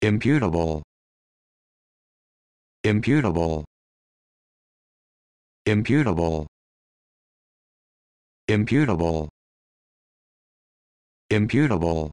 imputable imputable imputable imputable imputable